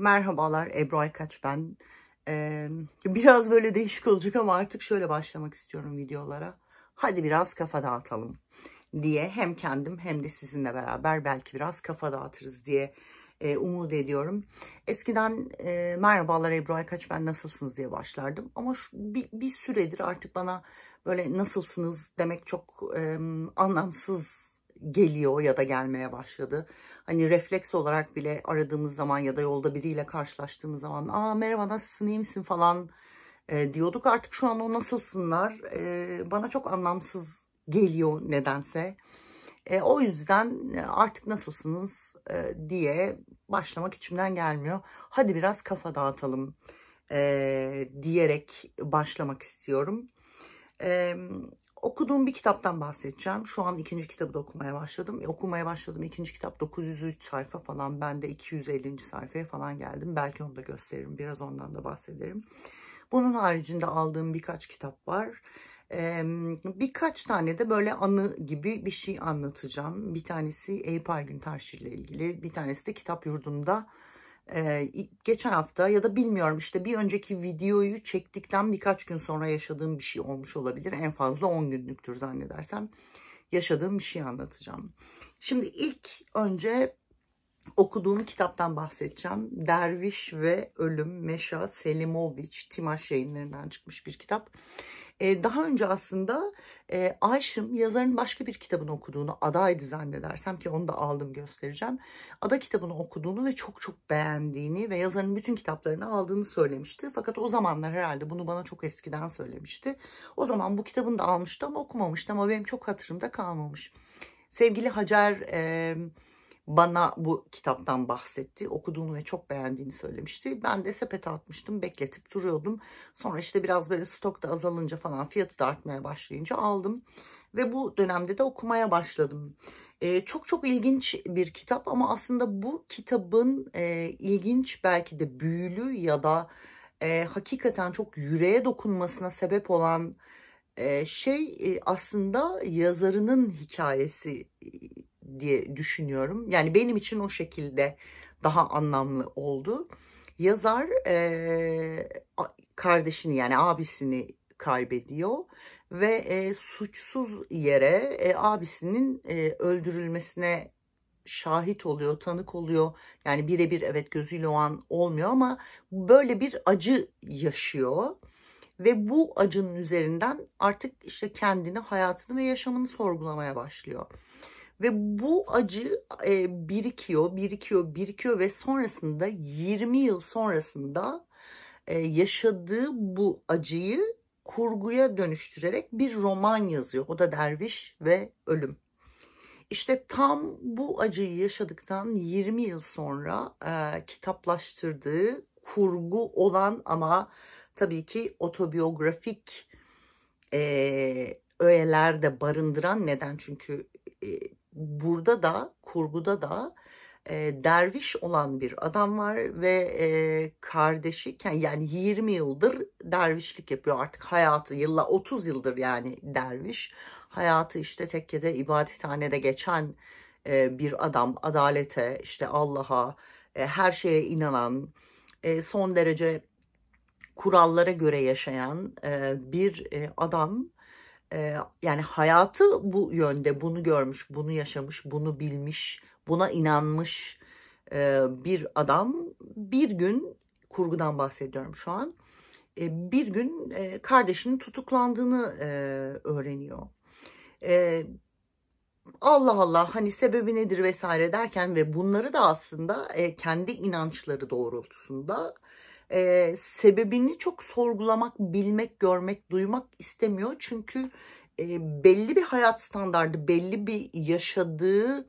Merhabalar Ebru Aykaç ben. Ee, biraz böyle değişik olacak ama artık şöyle başlamak istiyorum videolara. Hadi biraz kafa dağıtalım diye hem kendim hem de sizinle beraber belki biraz kafa dağıtırız diye e, umut ediyorum. Eskiden e, merhabalar Ebru Aykaç ben nasılsınız diye başlardım. Ama şu, bir, bir süredir artık bana böyle nasılsınız demek çok e, anlamsız geliyor ya da gelmeye başladı. Hani refleks olarak bile aradığımız zaman ya da yolda biriyle karşılaştığımız zaman aa merhaba nasılsın iyi misin falan e, diyorduk. Artık şu an o nasılsınlar e, bana çok anlamsız geliyor nedense. E, o yüzden e, artık nasılsınız e, diye başlamak içimden gelmiyor. Hadi biraz kafa dağıtalım e, diyerek başlamak istiyorum. E, Okuduğum bir kitaptan bahsedeceğim. Şu an ikinci kitabı da okumaya başladım. E, okumaya başladım. İkinci kitap 903 sayfa falan. Ben de 250. sayfaya falan geldim. Belki onu da gösteririm. Biraz ondan da bahsederim. Bunun haricinde aldığım birkaç kitap var. Ee, birkaç tane de böyle anı gibi bir şey anlatacağım. Bir tanesi Eyüp Aygün Tarşir ile ilgili. Bir tanesi de kitap yurdunda ee, geçen hafta ya da bilmiyorum işte bir önceki videoyu çektikten birkaç gün sonra yaşadığım bir şey olmuş olabilir. En fazla 10 günlüktür zannedersem yaşadığım bir şey anlatacağım. Şimdi ilk önce okuduğum kitaptan bahsedeceğim. Derviş ve Ölüm Meşa Selimovic Timaş yayınlarından çıkmış bir kitap. E, daha önce aslında e, Ayşım yazarın başka bir kitabını okuduğunu adaydı zannedersem ki onu da aldım göstereceğim. Ada kitabını okuduğunu ve çok çok beğendiğini ve yazarın bütün kitaplarını aldığını söylemişti. Fakat o zamanlar herhalde bunu bana çok eskiden söylemişti. O zaman bu kitabını da almıştı ama okumamıştı ama benim çok hatırımda kalmamış. Sevgili Hacer... E, bana bu kitaptan bahsetti. Okuduğunu ve çok beğendiğini söylemişti. Ben de sepete atmıştım. Bekletip duruyordum. Sonra işte biraz böyle stokta azalınca falan fiyatı da artmaya başlayınca aldım. Ve bu dönemde de okumaya başladım. Ee, çok çok ilginç bir kitap ama aslında bu kitabın e, ilginç belki de büyülü ya da e, hakikaten çok yüreğe dokunmasına sebep olan ee, şey e, aslında yazarının hikayesi e, diye düşünüyorum. Yani benim için o şekilde daha anlamlı oldu. Yazar e, kardeşini yani abisini kaybediyor ve suçsuz yere abisinin öldürülmesine şahit oluyor, tanık oluyor. Yani birebir evet gözüyle o an olmuyor ama böyle bir acı yaşıyor. Ve bu acının üzerinden artık işte kendini, hayatını ve yaşamını sorgulamaya başlıyor. Ve bu acı e, birikiyor, birikiyor, birikiyor ve sonrasında 20 yıl sonrasında e, yaşadığı bu acıyı kurguya dönüştürerek bir roman yazıyor. O da Derviş ve Ölüm. İşte tam bu acıyı yaşadıktan 20 yıl sonra e, kitaplaştırdığı kurgu olan ama tabii ki otobiyografik e, öğeler de barındıran neden? Çünkü e, burada da kurguda da e, derviş olan bir adam var ve e, kardeşi yani 20 yıldır dervişlik yapıyor artık hayatı yılla 30 yıldır yani derviş hayatı işte tekkede ibadethanede geçen e, bir adam adalete işte Allah'a e, her şeye inanan e, son derece kurallara göre yaşayan e, bir e, adam e, yani hayatı bu yönde bunu görmüş, bunu yaşamış, bunu bilmiş, buna inanmış e, bir adam bir gün kurgudan bahsediyorum şu an e, bir gün e, kardeşinin tutuklandığını e, öğreniyor. E, Allah Allah hani sebebi nedir vesaire derken ve bunları da aslında e, kendi inançları doğrultusunda e, sebebini çok sorgulamak, bilmek, görmek, duymak istemiyor. Çünkü e, belli bir hayat standardı, belli bir yaşadığı,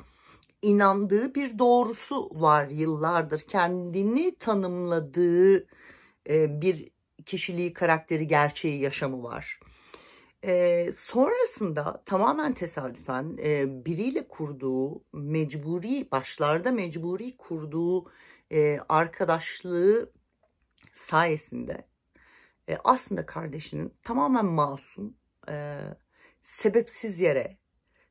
inandığı bir doğrusu var yıllardır. Kendini tanımladığı e, bir kişiliği, karakteri, gerçeği, yaşamı var. E, sonrasında tamamen tesadüfen e, biriyle kurduğu mecburi başlarda mecburi kurduğu e, arkadaşlığı sayesinde e, aslında kardeşinin tamamen masum, e, sebepsiz yere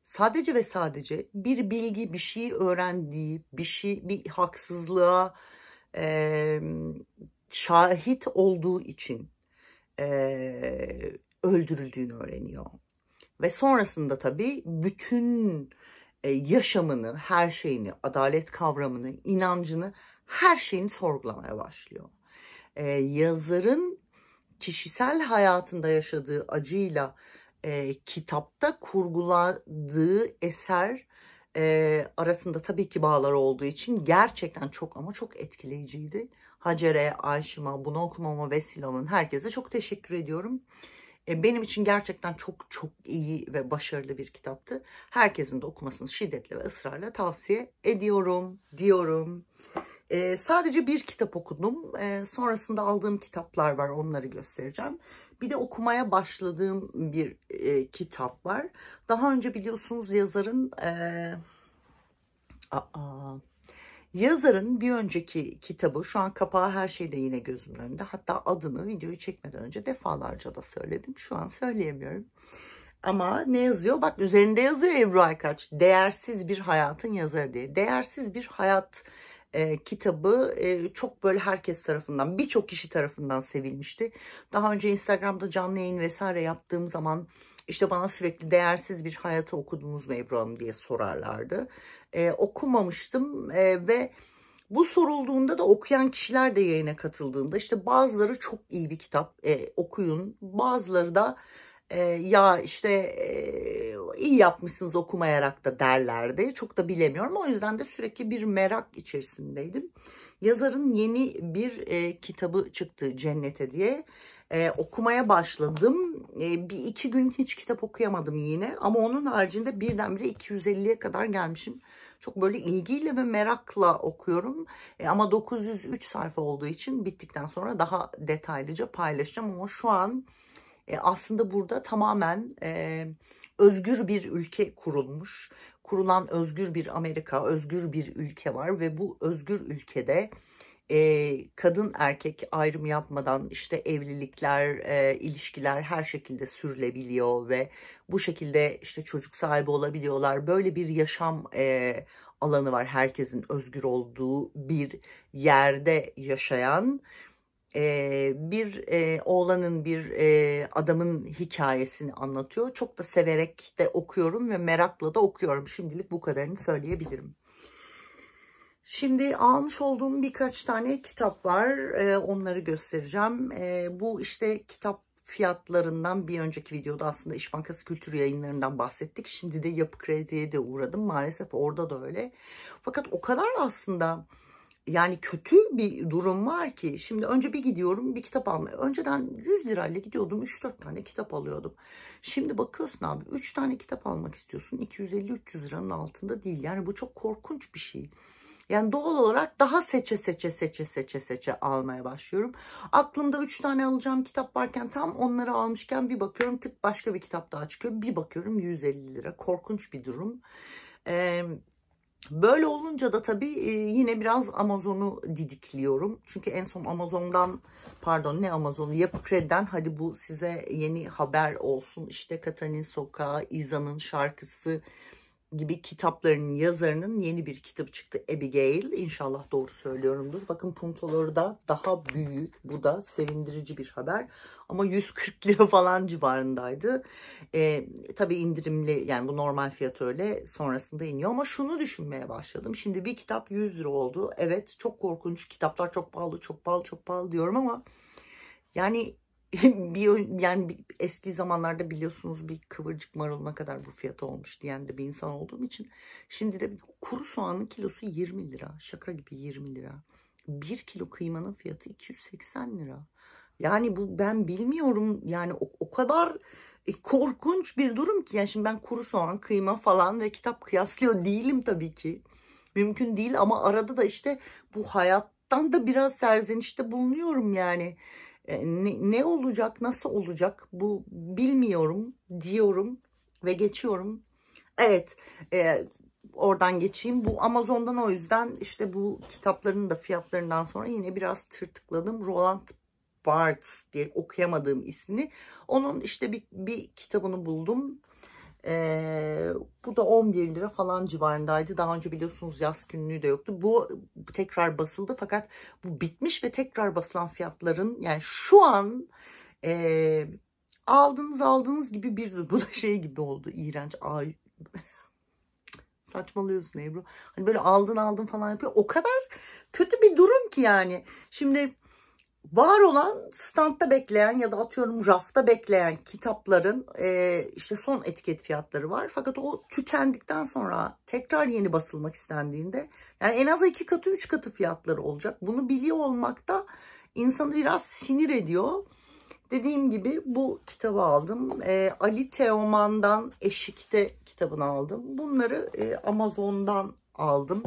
sadece ve sadece bir bilgi, bir şeyi öğrendiği, bir şey, bir haksızlığa e, şahit olduğu için e, öldürüldüğünü öğreniyor. Ve sonrasında tabii bütün e, yaşamını, her şeyini, adalet kavramını, inancını, her şeyini sorgulamaya başlıyor e, yazarın kişisel hayatında yaşadığı acıyla e, kitapta kurguladığı eser e, arasında tabii ki bağlar olduğu için gerçekten çok ama çok etkileyiciydi. Hacer'e, Ayşım'a, bunu okumama vesile olan herkese çok teşekkür ediyorum. E, benim için gerçekten çok çok iyi ve başarılı bir kitaptı. Herkesin de okumasını şiddetle ve ısrarla tavsiye ediyorum diyorum. E, sadece bir kitap okudum. E, sonrasında aldığım kitaplar var onları göstereceğim. Bir de okumaya başladığım bir e, kitap var. Daha önce biliyorsunuz yazarın... E, aa, Yazarın bir önceki kitabı şu an kapağı her şeyde yine gözümün önünde. Hatta adını videoyu çekmeden önce defalarca da söyledim. Şu an söyleyemiyorum. Ama ne yazıyor? Bak üzerinde yazıyor Ebru Aykaç. Değersiz bir hayatın yazarı diye. Değersiz bir hayat e, kitabı e, çok böyle herkes tarafından birçok kişi tarafından sevilmişti. Daha önce Instagram'da canlı yayın vesaire yaptığım zaman işte bana sürekli değersiz bir hayatı okudunuz mu Ebru Hanım diye sorarlardı. E, okumamıştım e, ve bu sorulduğunda da okuyan kişiler de yayına katıldığında işte bazıları çok iyi bir kitap e, okuyun bazıları da e, ya işte e, iyi yapmışsınız okumayarak da derlerdi. Çok da bilemiyorum. O yüzden de sürekli bir merak içerisindeydim. Yazarın yeni bir e, kitabı çıktı Cennete diye. Ee, okumaya başladım. Ee, bir iki gün hiç kitap okuyamadım yine. Ama onun haricinde birdenbire 250'ye kadar gelmişim. Çok böyle ilgiyle ve merakla okuyorum. Ee, ama 903 sayfa olduğu için bittikten sonra daha detaylıca paylaşacağım. Ama şu an e, aslında burada tamamen e, özgür bir ülke kurulmuş. Kurulan özgür bir Amerika, özgür bir ülke var ve bu özgür ülkede e, kadın erkek ayrım yapmadan işte evlilikler, e, ilişkiler her şekilde sürülebiliyor ve bu şekilde işte çocuk sahibi olabiliyorlar. Böyle bir yaşam e, alanı var herkesin özgür olduğu bir yerde yaşayan e, bir e, oğlanın bir e, adamın hikayesini anlatıyor. Çok da severek de okuyorum ve merakla da okuyorum. Şimdilik bu kadarını söyleyebilirim. Şimdi almış olduğum birkaç tane kitap var. E, onları göstereceğim. E, bu işte kitap fiyatlarından bir önceki videoda aslında İş Bankası Kültür yayınlarından bahsettik. Şimdi de Yapı Kredi'ye de uğradım. Maalesef orada da öyle. Fakat o kadar aslında yani kötü bir durum var ki şimdi önce bir gidiyorum bir kitap almaya. Önceden 100 lirayla gidiyordum 3-4 tane kitap alıyordum. Şimdi bakıyorsun abi 3 tane kitap almak istiyorsun 250-300 liranın altında değil. Yani bu çok korkunç bir şey. Yani doğal olarak daha seçe seçe seçe seçe seçe almaya başlıyorum. Aklımda 3 tane alacağım kitap varken tam onları almışken bir bakıyorum tık başka bir kitap daha çıkıyor. Bir bakıyorum 150 lira korkunç bir durum. Ee, Böyle olunca da tabii e, yine biraz Amazon'u didikliyorum. Çünkü en son Amazon'dan pardon ne Amazon'u yapı krediden hadi bu size yeni haber olsun. İşte Katan'in sokağı, İza'nın şarkısı gibi kitaplarının yazarının yeni bir kitap çıktı. Abigail. İnşallah doğru söylüyorumdur. Bakın puntoları da daha büyük. Bu da sevindirici bir haber. Ama 140 lira falan civarındaydı. Ee, tabii indirimli yani bu normal fiyat öyle sonrasında iniyor. Ama şunu düşünmeye başladım. Şimdi bir kitap 100 lira oldu. Evet çok korkunç. Kitaplar çok pahalı, çok pahalı, çok pahalı diyorum ama yani bir, yani eski zamanlarda biliyorsunuz bir kıvırcık maruluna kadar bu fiyata olmuş diyen de bir insan olduğum için şimdi de kuru soğanın kilosu 20 lira şaka gibi 20 lira 1 kilo kıymanın fiyatı 280 lira yani bu ben bilmiyorum yani o, o kadar e, korkunç bir durum ki yani şimdi ben kuru soğan kıyma falan ve kitap kıyaslıyor değilim tabii ki mümkün değil ama arada da işte bu hayattan da biraz serzenişte bulunuyorum yani e, ne, ne olacak, nasıl olacak bu bilmiyorum diyorum ve geçiyorum. Evet, e, oradan geçeyim. Bu Amazon'dan o yüzden işte bu kitapların da fiyatlarından sonra yine biraz tırtıkladım. Roland Barthes diye okuyamadığım ismini. Onun işte bir, bir kitabını buldum. Ee, bu da 11 lira falan civarındaydı. Daha önce biliyorsunuz yaz günlüğü de yoktu. Bu tekrar basıldı fakat bu bitmiş ve tekrar basılan fiyatların yani şu an e, aldığınız aldığınız gibi bir bu da şey gibi oldu. iğrenç ay saçmalıyorsun Ebru. Hani böyle aldın aldın falan yapıyor. O kadar kötü bir durum ki yani. Şimdi var olan standta bekleyen ya da atıyorum rafta bekleyen kitapların e, işte son etiket fiyatları var. Fakat o tükendikten sonra tekrar yeni basılmak istendiğinde yani en az iki katı üç katı fiyatları olacak. Bunu biliyor olmak da insanı biraz sinir ediyor. Dediğim gibi bu kitabı aldım. E, Ali Teoman'dan Eşik'te kitabını aldım. Bunları e, Amazon'dan aldım.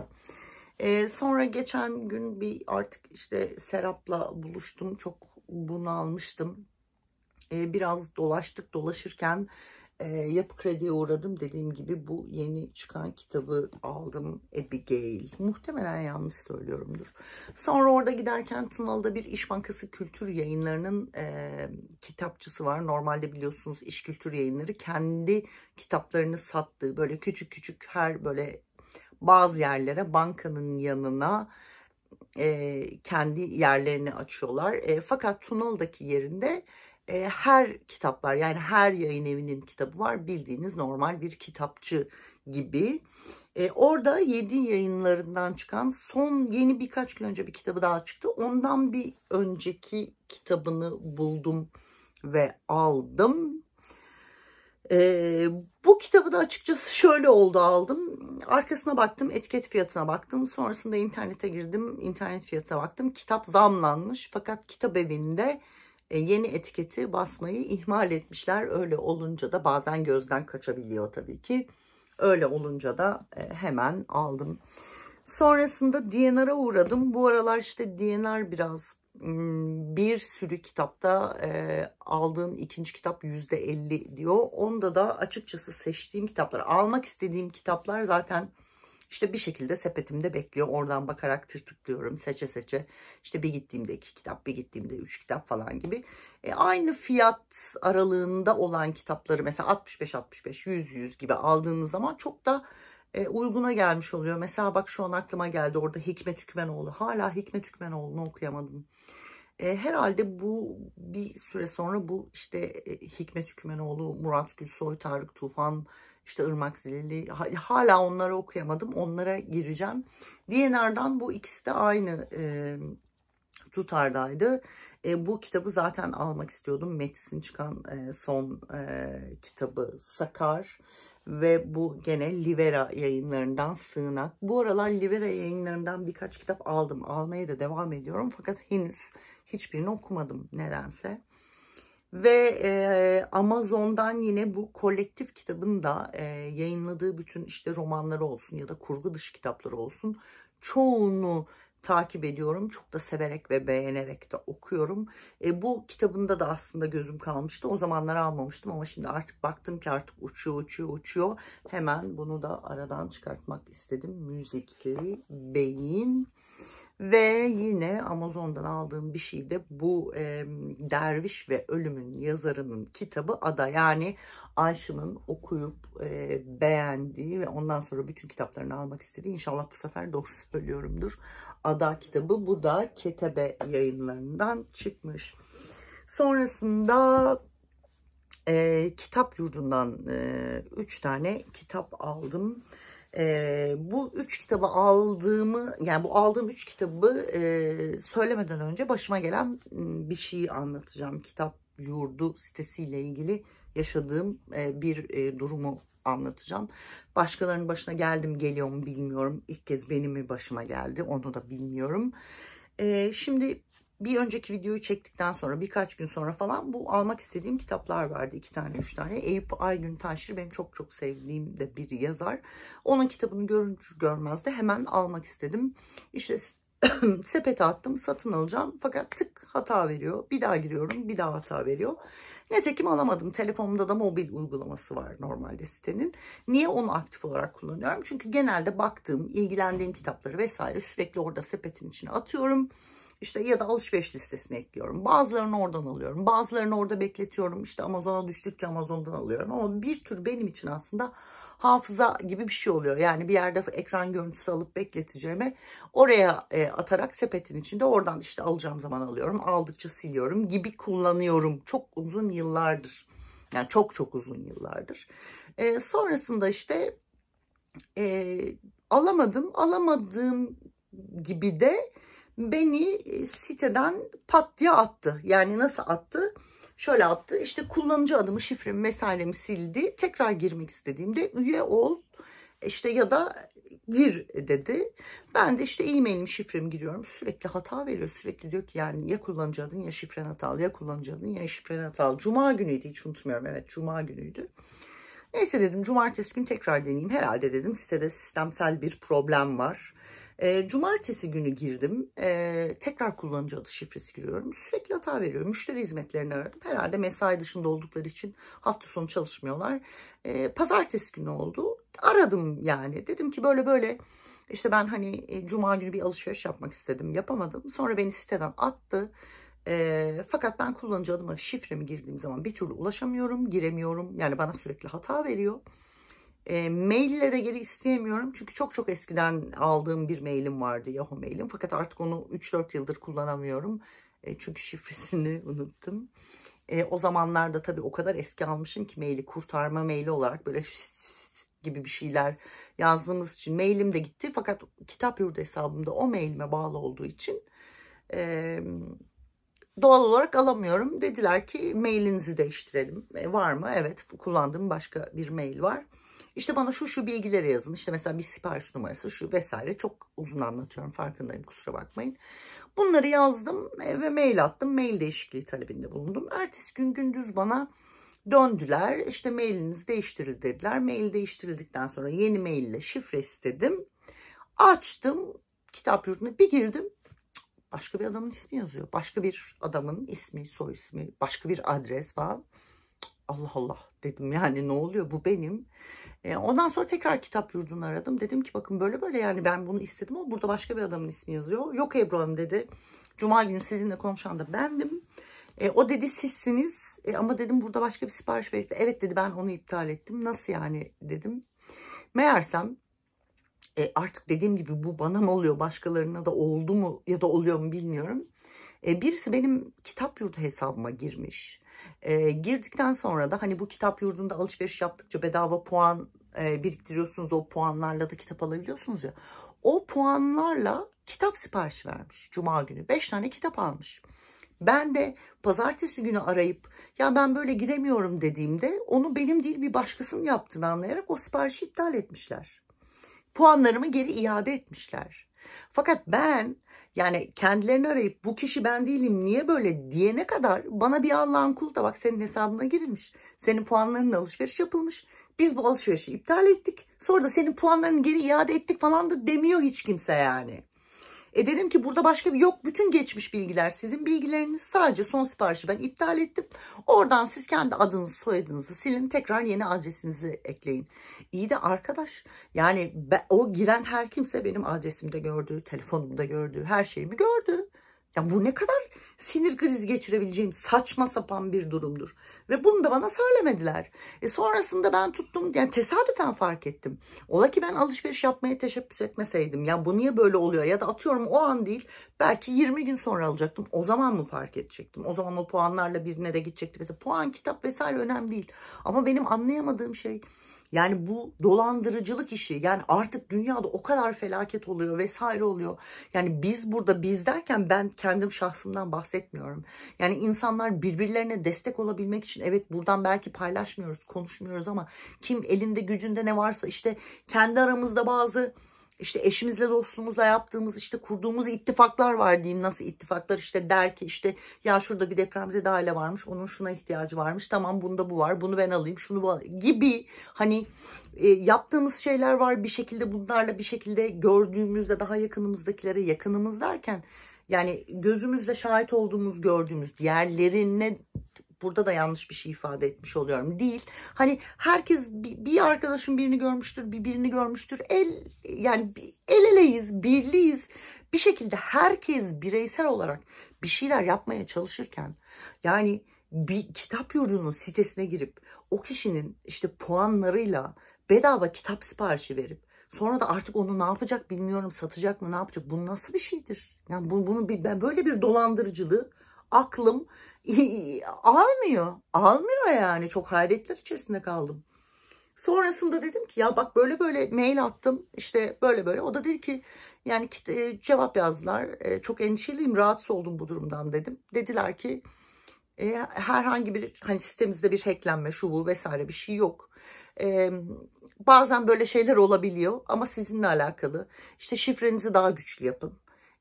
E, sonra geçen gün bir artık işte Serap'la buluştum. Çok bunalmıştım. E, biraz dolaştık dolaşırken e, yapı krediye uğradım. Dediğim gibi bu yeni çıkan kitabı aldım. Abigail. Muhtemelen yanlış söylüyorumdur. Sonra orada giderken Tunalı'da bir İş Bankası Kültür Yayınları'nın e, kitapçısı var. Normalde biliyorsunuz İş Kültür Yayınları kendi kitaplarını sattığı böyle küçük küçük her böyle bazı yerlere bankanın yanına e, kendi yerlerini açıyorlar. E, fakat tunoldaki yerinde e, her kitap var. Yani her yayın evinin kitabı var. Bildiğiniz normal bir kitapçı gibi. E, orada 7 yayınlarından çıkan son yeni birkaç gün önce bir kitabı daha çıktı. Ondan bir önceki kitabını buldum ve aldım. E, kitabı da açıkçası şöyle oldu aldım. Arkasına baktım, etiket fiyatına baktım. Sonrasında internete girdim, internet fiyatına baktım. Kitap zamlanmış fakat kitap evinde e, yeni etiketi basmayı ihmal etmişler. Öyle olunca da bazen gözden kaçabiliyor tabii ki. Öyle olunca da e, hemen aldım. Sonrasında DNR'a uğradım. Bu aralar işte DNR biraz bir sürü kitapta e, aldığın ikinci kitap yüzde elli diyor. Onda da açıkçası seçtiğim kitaplar, almak istediğim kitaplar zaten işte bir şekilde sepetimde bekliyor. Oradan bakarak tırtıklıyorum seçe seçe. İşte bir gittiğimde iki kitap, bir gittiğimde üç kitap falan gibi. E, aynı fiyat aralığında olan kitapları mesela 65-65, 100-100 gibi aldığınız zaman çok da e, uyguna gelmiş oluyor. Mesela bak şu an aklıma geldi orada Hikmet Hükmenoğlu. Hala Hikmet Hükmenoğlu'nu okuyamadım. E, herhalde bu bir süre sonra bu işte e, Hikmet Hükmenoğlu, Murat Gülsoy, Tarık Tufan, işte Irmak Zilli hala onları okuyamadım. Onlara gireceğim. DNR'dan bu ikisi de aynı e, tutardaydı. E, bu kitabı zaten almak istiyordum. Metis'in çıkan e, son e, kitabı Sakar ve bu gene Livera yayınlarından Sığınak. Bu aralar Livera yayınlarından birkaç kitap aldım. Almaya da devam ediyorum fakat henüz hiçbirini okumadım nedense. Ve e, Amazon'dan yine bu kolektif kitabın da e, yayınladığı bütün işte romanları olsun ya da kurgu dışı kitapları olsun çoğunu takip ediyorum. Çok da severek ve beğenerek de okuyorum. E, bu kitabında da aslında gözüm kalmıştı. O zamanlar almamıştım ama şimdi artık baktım ki artık uçuyor uçuyor uçuyor. Hemen bunu da aradan çıkartmak istedim. Müzikli beyin. Ve yine Amazon'dan aldığım bir şey de bu e, Derviş ve Ölüm'ün yazarının kitabı Ada. Yani Ayşım'ın okuyup e, beğendiği ve ondan sonra bütün kitaplarını almak istediği inşallah bu sefer doğru söylüyorumdur. Ada kitabı bu da Ketebe yayınlarından çıkmış. Sonrasında e, kitap yurdundan 3 e, üç tane kitap aldım e, bu üç kitabı aldığımı yani bu aldığım üç kitabı e, söylemeden önce başıma gelen ıı, bir şeyi anlatacağım. Kitap yurdu sitesiyle ilgili yaşadığım e, bir e, durumu anlatacağım. Başkalarının başına geldim geliyor mu bilmiyorum. İlk kez benim mi başıma geldi onu da bilmiyorum. E, şimdi bir önceki videoyu çektikten sonra birkaç gün sonra falan bu almak istediğim kitaplar vardı. iki tane, üç tane. Eyüp Aygün Taşlı benim çok çok sevdiğim de bir yazar. Onun kitabını görür görmez de hemen almak istedim. İşte sepete attım satın alacağım fakat tık hata veriyor bir daha giriyorum bir daha hata veriyor netekim alamadım telefonumda da mobil uygulaması var normalde sitenin niye onu aktif olarak kullanıyorum çünkü genelde baktığım ilgilendiğim kitapları vesaire sürekli orada sepetin içine atıyorum işte ya da alışveriş listesine ekliyorum. Bazılarını oradan alıyorum. Bazılarını orada bekletiyorum. İşte Amazon'a düştükçe Amazon'dan alıyorum. Ama bir tür benim için aslında hafıza gibi bir şey oluyor. Yani bir yerde ekran görüntüsü alıp bekleteceğime oraya e, atarak sepetin içinde oradan işte alacağım zaman alıyorum. Aldıkça siliyorum gibi kullanıyorum. Çok uzun yıllardır. Yani çok çok uzun yıllardır. E, sonrasında işte e, alamadım. Alamadığım gibi de beni e, siteden pat diye attı. Yani nasıl attı? Şöyle attı. İşte kullanıcı adımı, şifremi vesairemi sildi. Tekrar girmek istediğimde üye ol işte ya da gir dedi. Ben de işte e-mailim şifremi giriyorum. Sürekli hata veriyor. Sürekli diyor ki yani ya kullanıcı adın ya şifren hatalı ya kullanıcı adın ya şifren hatalı. Cuma günüydü hiç unutmuyorum. Evet cuma günüydü. Neyse dedim cumartesi gün tekrar deneyeyim. Herhalde dedim sitede sistemsel bir problem var. E, cumartesi günü girdim. E, tekrar kullanıcı adı şifresi giriyorum. Sürekli hata veriyor. Müşteri hizmetlerini aradım. Herhalde mesai dışında oldukları için hafta sonu çalışmıyorlar. E, pazartesi günü oldu. Aradım yani. Dedim ki böyle böyle işte ben hani e, cuma günü bir alışveriş yapmak istedim. Yapamadım. Sonra beni siteden attı. E, fakat ben kullanıcı adıma şifremi girdiğim zaman bir türlü ulaşamıyorum, giremiyorum. Yani bana sürekli hata veriyor. E, maille de geri isteyemiyorum. Çünkü çok çok eskiden aldığım bir mailim vardı. Yahoo mailim. Fakat artık onu 3-4 yıldır kullanamıyorum. E, çünkü şifresini unuttum. E, o zamanlarda tabii o kadar eski almışım ki maili kurtarma maili olarak böyle gibi bir şeyler yazdığımız için mailim de gitti. Fakat kitap yurdu hesabımda o mailime bağlı olduğu için e, doğal olarak alamıyorum. Dediler ki mailinizi değiştirelim. E, var mı? Evet kullandığım başka bir mail var. İşte bana şu şu bilgileri yazın. İşte mesela bir sipariş numarası şu vesaire. Çok uzun anlatıyorum farkındayım kusura bakmayın. Bunları yazdım ve mail attım. Mail değişikliği talebinde bulundum. Ertesi gün gündüz bana döndüler. İşte mailiniz değiştirildi dediler. Mail değiştirildikten sonra yeni maille şifre istedim. Açtım kitap yurduna bir girdim. Başka bir adamın ismi yazıyor. Başka bir adamın ismi, soy ismi, başka bir adres falan. Allah Allah dedim yani ne oluyor bu benim. E, ondan sonra tekrar kitap yurdunu aradım. Dedim ki bakın böyle böyle yani ben bunu istedim ama burada başka bir adamın ismi yazıyor. Yok Ebru Hanım dedi. Cuma günü sizinle konuşan da bendim. E, o dedi sizsiniz e, ama dedim burada başka bir sipariş verildi. Evet dedi ben onu iptal ettim. Nasıl yani dedim. Meğersem e, artık dediğim gibi bu bana mı oluyor başkalarına da oldu mu ya da oluyor mu bilmiyorum. E, birisi benim kitap yurdu hesabıma girmiş. E, girdikten sonra da hani bu kitap yurdunda alışveriş yaptıkça bedava puan e, biriktiriyorsunuz. O puanlarla da kitap alabiliyorsunuz ya. O puanlarla kitap sipariş vermiş. Cuma günü beş tane kitap almış. Ben de pazartesi günü arayıp ya ben böyle giremiyorum dediğimde onu benim değil bir başkasının yaptığını anlayarak o siparişi iptal etmişler. Puanlarımı geri iade etmişler. Fakat ben yani kendilerini arayıp bu kişi ben değilim niye böyle diyene kadar bana bir Allah'ın kulu da bak senin hesabına girilmiş. Senin puanların alışveriş yapılmış. Biz bu alışverişi iptal ettik. Sonra da senin puanlarını geri iade ettik falan da demiyor hiç kimse yani. E dedim ki burada başka bir yok. Bütün geçmiş bilgiler sizin bilgileriniz. Sadece son siparişi ben iptal ettim. Oradan siz kendi adınızı soyadınızı silin. Tekrar yeni adresinizi ekleyin. İyi de arkadaş yani ben, o giren her kimse benim adresimde gördüğü, telefonumda gördüğü her şeyimi gördü. Ya bu ne kadar sinir krizi geçirebileceğim saçma sapan bir durumdur. Ve bunu da bana söylemediler. E sonrasında ben tuttum yani tesadüfen fark ettim. Ola ki ben alışveriş yapmaya teşebbüs etmeseydim. Ya bu niye böyle oluyor ya da atıyorum o an değil belki 20 gün sonra alacaktım. O zaman mı fark edecektim? O zaman o puanlarla bir nereye gidecekti? Mesela puan kitap vesaire önemli değil. Ama benim anlayamadığım şey yani bu dolandırıcılık işi yani artık dünyada o kadar felaket oluyor vesaire oluyor. Yani biz burada biz derken ben kendim şahsımdan bahsetmiyorum. Yani insanlar birbirlerine destek olabilmek için evet buradan belki paylaşmıyoruz konuşmuyoruz ama kim elinde gücünde ne varsa işte kendi aramızda bazı işte eşimizle dostluğumuzla yaptığımız işte kurduğumuz ittifaklar var diyeyim nasıl ittifaklar işte der ki işte ya şurada bir depremize aile varmış onun şuna ihtiyacı varmış tamam bunda bu var bunu ben alayım şunu bu gibi hani e, yaptığımız şeyler var bir şekilde bunlarla bir şekilde gördüğümüzde daha yakınımızdakilere yakınımız derken yani gözümüzle şahit olduğumuz gördüğümüz diğerlerine burada da yanlış bir şey ifade etmiş oluyorum. Değil. Hani herkes bir, arkadaşın birini görmüştür, bir birini görmüştür. El yani el eleyiz, birliyiz. Bir şekilde herkes bireysel olarak bir şeyler yapmaya çalışırken yani bir kitap yurdunun sitesine girip o kişinin işte puanlarıyla bedava kitap siparişi verip sonra da artık onu ne yapacak bilmiyorum satacak mı ne yapacak bu nasıl bir şeydir? Yani bu, bunu bir, ben böyle bir dolandırıcılığı aklım almıyor. Almıyor yani. Çok hayretler içerisinde kaldım. Sonrasında dedim ki ya bak böyle böyle mail attım. işte böyle böyle. O da dedi ki yani e, cevap yazdılar. E, çok endişeliyim, rahatsız oldum bu durumdan dedim. Dediler ki e, herhangi bir hani sistemimizde bir hacklenme, şu bu vesaire bir şey yok. E, bazen böyle şeyler olabiliyor ama sizinle alakalı. İşte şifrenizi daha güçlü yapın.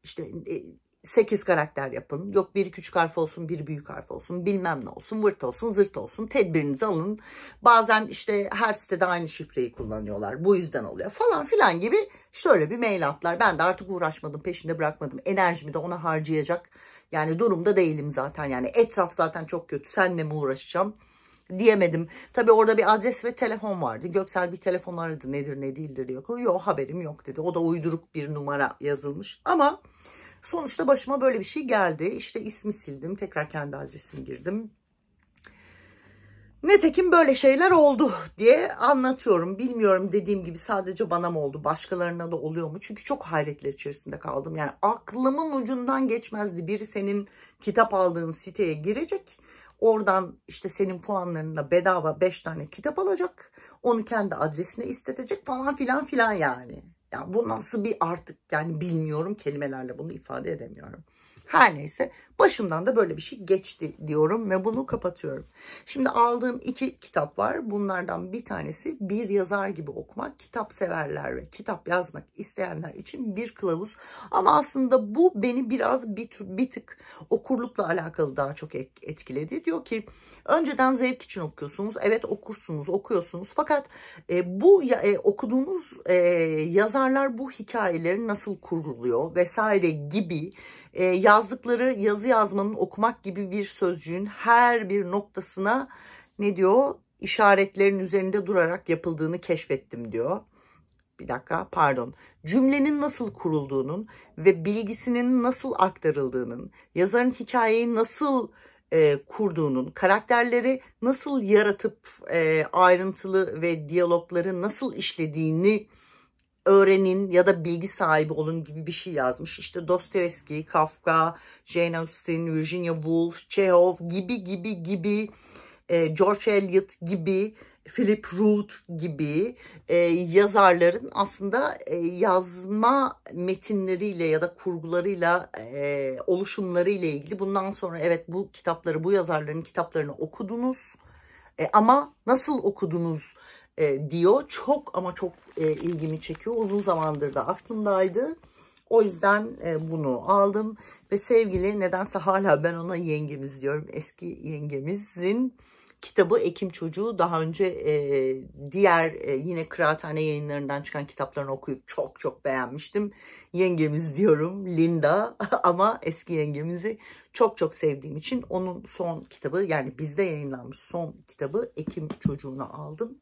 İşte e, 8 karakter yapın. Yok bir küçük harf olsun, bir büyük harf olsun, bilmem ne olsun, vırt olsun, zırt olsun. Tedbirinizi alın. Bazen işte her sitede aynı şifreyi kullanıyorlar. Bu yüzden oluyor falan filan gibi şöyle bir mail atlar. Ben de artık uğraşmadım, peşinde bırakmadım. Enerjimi de ona harcayacak. Yani durumda değilim zaten. Yani etraf zaten çok kötü. Senle mi uğraşacağım? diyemedim. Tabi orada bir adres ve telefon vardı. Göksel bir telefon aradı nedir ne değildir diyor. Yok haberim yok dedi. O da uyduruk bir numara yazılmış. Ama Sonuçta başıma böyle bir şey geldi. İşte ismi sildim. Tekrar kendi adresimi girdim. Netekim böyle şeyler oldu diye anlatıyorum. Bilmiyorum dediğim gibi sadece bana mı oldu başkalarına da oluyor mu? Çünkü çok hayretler içerisinde kaldım. Yani aklımın ucundan geçmezdi. Biri senin kitap aldığın siteye girecek. Oradan işte senin puanlarınla bedava 5 tane kitap alacak. Onu kendi adresine istetecek falan filan filan yani. Ya bu nasıl bir artık yani bilmiyorum kelimelerle bunu ifade edemiyorum. Her neyse başımdan da böyle bir şey geçti diyorum ve bunu kapatıyorum. Şimdi aldığım iki kitap var. Bunlardan bir tanesi Bir Yazar Gibi Okumak. Kitap severler ve kitap yazmak isteyenler için bir kılavuz. Ama aslında bu beni biraz bir, bir tık okurlukla alakalı daha çok etkiledi. Diyor ki önceden zevk için okuyorsunuz. Evet okursunuz, okuyorsunuz. Fakat e, bu e, okuduğunuz e, yazarlar bu hikayeleri nasıl kuruluyor vesaire gibi e, yazdıkları yazı yazmanın okumak gibi bir sözcüğün her bir noktasına ne diyor? İşaretlerin üzerinde durarak yapıldığını keşfettim diyor. Bir dakika pardon. Cümlenin nasıl kurulduğunun ve bilgisinin nasıl aktarıldığının, yazarın hikayeyi nasıl e, kurduğunun, karakterleri nasıl yaratıp e, ayrıntılı ve diyalogları nasıl işlediğini öğrenin ya da bilgi sahibi olun gibi bir şey yazmış. İşte Dostoyevski, Kafka, Jane Austen, Virginia Woolf, Chekhov gibi gibi gibi e, George Eliot gibi Philip Root gibi e, yazarların aslında e, yazma metinleriyle ya da kurgularıyla e, oluşumlarıyla ilgili bundan sonra evet bu kitapları bu yazarların kitaplarını okudunuz e, ama nasıl okudunuz e, diyor. Çok ama çok e, ilgimi çekiyor. Uzun zamandır da aklımdaydı. O yüzden e, bunu aldım. Ve sevgili nedense hala ben ona yengemiz diyorum. Eski yengemizin kitabı Ekim Çocuğu daha önce e, diğer e, yine kıraathane yayınlarından çıkan kitaplarını okuyup çok çok beğenmiştim. Yengemiz diyorum Linda ama eski yengemizi çok çok sevdiğim için onun son kitabı yani bizde yayınlanmış son kitabı Ekim Çocuğu'na aldım.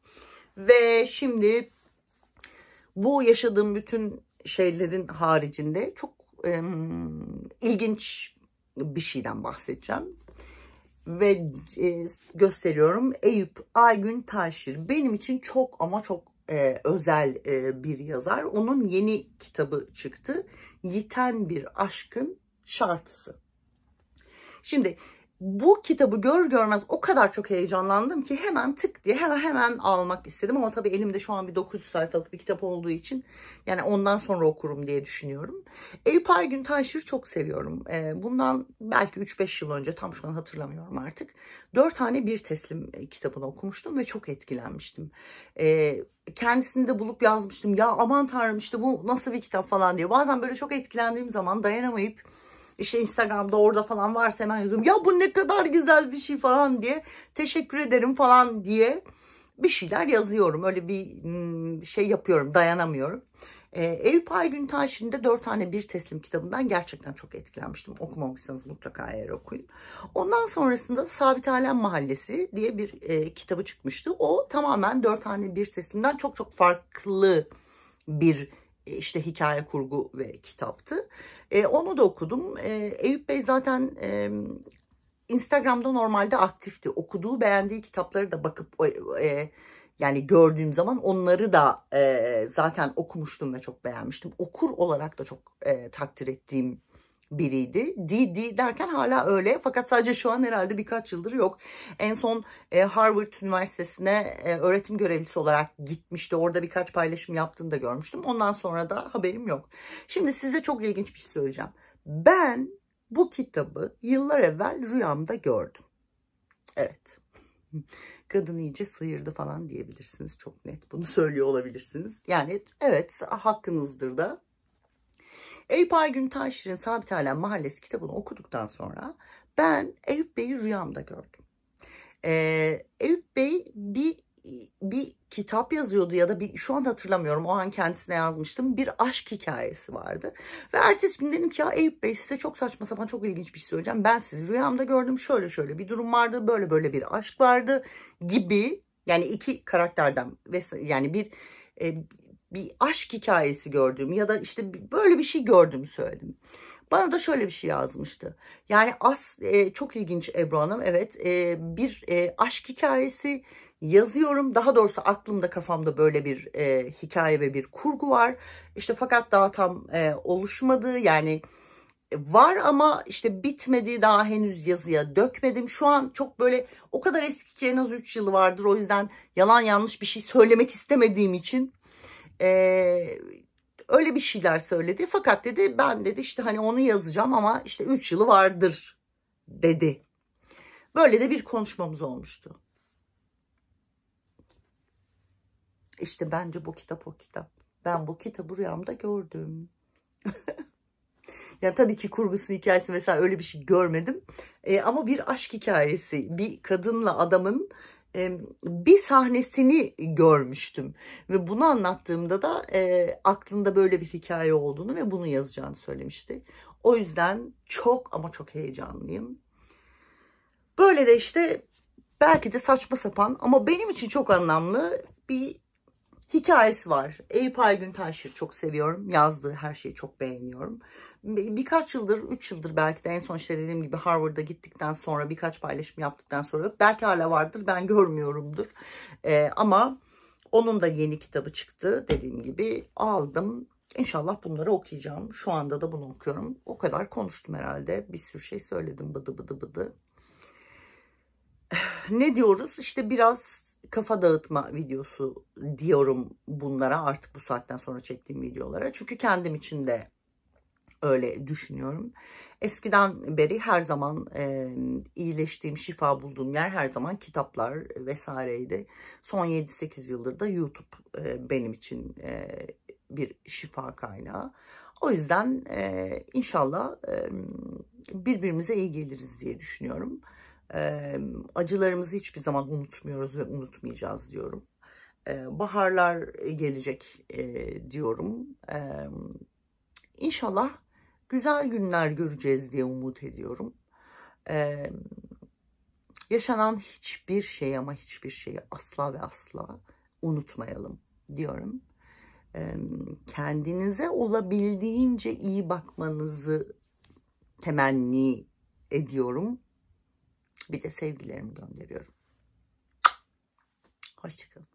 Ve şimdi bu yaşadığım bütün şeylerin haricinde çok e, ilginç bir şeyden bahsedeceğim. Ve e, gösteriyorum Eyüp Aygün Taşir. Benim için çok ama çok e, özel e, bir yazar. Onun yeni kitabı çıktı. Yiten Bir Aşkın Şarkısı. Şimdi bu kitabı gör görmez o kadar çok heyecanlandım ki hemen tık diye hemen hemen almak istedim. Ama tabii elimde şu an bir 900 sayfalık bir kitap olduğu için yani ondan sonra okurum diye düşünüyorum. Eyüp Ergün Taşır'ı çok seviyorum. Ee, bundan belki 3-5 yıl önce tam şu an hatırlamıyorum artık. 4 tane bir teslim e, kitabını okumuştum ve çok etkilenmiştim. Ee, kendisini de bulup yazmıştım. Ya aman tanrım işte bu nasıl bir kitap falan diye. Bazen böyle çok etkilendiğim zaman dayanamayıp işte Instagram'da orada falan varsa hemen yazıyorum. Ya bu ne kadar güzel bir şey falan diye. Teşekkür ederim falan diye bir şeyler yazıyorum. Öyle bir hmm, şey yapıyorum. Dayanamıyorum. E, Eyüp Aygün Taş'ın da 4 tane bir teslim kitabından gerçekten çok etkilenmiştim. Okumamışsanız mutlaka eğer okuyun. Ondan sonrasında Sabit Alem Mahallesi diye bir e, kitabı çıkmıştı. O tamamen 4 tane bir teslimden çok çok farklı bir e, işte hikaye kurgu ve kitaptı. E, onu da okudum. E, Eyüp Bey zaten e, Instagram'da normalde aktifti. Okuduğu, beğendiği kitapları da bakıp e, yani gördüğüm zaman onları da e, zaten okumuştum ve çok beğenmiştim. Okur olarak da çok e, takdir ettiğim biriydi. DD derken hala öyle fakat sadece şu an herhalde birkaç yıldır yok. En son e, Harvard Üniversitesi'ne e, öğretim görevlisi olarak gitmişti. Orada birkaç paylaşım yaptığını da görmüştüm. Ondan sonra da haberim yok. Şimdi size çok ilginç bir şey söyleyeceğim. Ben bu kitabı yıllar evvel rüyamda gördüm. Evet. Kadın iyice sıyırdı falan diyebilirsiniz. Çok net bunu söylüyor olabilirsiniz. Yani evet hakkınızdır da Eyüp Aygün Taşir'in Sabit Alem Mahallesi kitabını okuduktan sonra ben Eyüp Bey'i rüyamda gördüm. Ee, Eyüp Bey bir bir kitap yazıyordu ya da bir şu an hatırlamıyorum o an kendisine yazmıştım bir aşk hikayesi vardı ve ertesi gün dedim ki ya Eyüp Bey size çok saçma sapan çok ilginç bir şey söyleyeceğim ben sizi rüyamda gördüm şöyle şöyle bir durum vardı böyle böyle bir aşk vardı gibi yani iki karakterden yani bir e, bir aşk hikayesi gördüğümü ya da işte böyle bir şey gördüğümü söyledim. Bana da şöyle bir şey yazmıştı. Yani as e, çok ilginç Ebru Hanım. Evet e, bir e, aşk hikayesi yazıyorum. Daha doğrusu aklımda kafamda böyle bir e, hikaye ve bir kurgu var. İşte fakat daha tam e, oluşmadı. Yani e, var ama işte bitmedi daha henüz yazıya dökmedim. Şu an çok böyle o kadar eski ki en az 3 yılı vardır. O yüzden yalan yanlış bir şey söylemek istemediğim için e, öyle bir şeyler söyledi. Fakat dedi ben dedi işte hani onu yazacağım ama işte 3 yılı vardır dedi. Böyle de bir konuşmamız olmuştu. İşte bence bu kitap o kitap. Ben bu kitabı rüyamda gördüm. Ya tabii ki kurgusu hikayesi mesela öyle bir şey görmedim. E, ama bir aşk hikayesi, bir kadınla adamın bir sahnesini görmüştüm ve bunu anlattığımda da e, aklında böyle bir hikaye olduğunu ve bunu yazacağını söylemişti. O yüzden çok ama çok heyecanlıyım. Böyle de işte belki de saçma sapan ama benim için çok anlamlı bir hikayesi var. Eyüp Aygün Taşir çok seviyorum. Yazdığı her şeyi çok beğeniyorum birkaç yıldır, 3 yıldır belki de en son işte dediğim gibi Harvard'a gittikten sonra birkaç paylaşım yaptıktan sonra belki hala vardır ben görmüyorumdur. E, ama onun da yeni kitabı çıktı dediğim gibi aldım. İnşallah bunları okuyacağım. Şu anda da bunu okuyorum. O kadar konuştum herhalde. Bir sürü şey söyledim bıdı bıdı bıdı. Ne diyoruz? İşte biraz kafa dağıtma videosu diyorum bunlara artık bu saatten sonra çektiğim videolara. Çünkü kendim için de öyle düşünüyorum. Eskiden beri her zaman e, iyileştiğim, şifa bulduğum yer her zaman kitaplar vesaireydi. Son 7-8 yıldır da YouTube e, benim için e, bir şifa kaynağı. O yüzden e, inşallah e, birbirimize iyi geliriz diye düşünüyorum. E, acılarımızı hiçbir zaman unutmuyoruz ve unutmayacağız diyorum. E, baharlar gelecek e, diyorum. E, inşallah güzel günler göreceğiz diye umut ediyorum. Ee, yaşanan hiçbir şey ama hiçbir şeyi asla ve asla unutmayalım diyorum. Ee, kendinize olabildiğince iyi bakmanızı temenni ediyorum. Bir de sevgilerimi gönderiyorum. Hoşçakalın.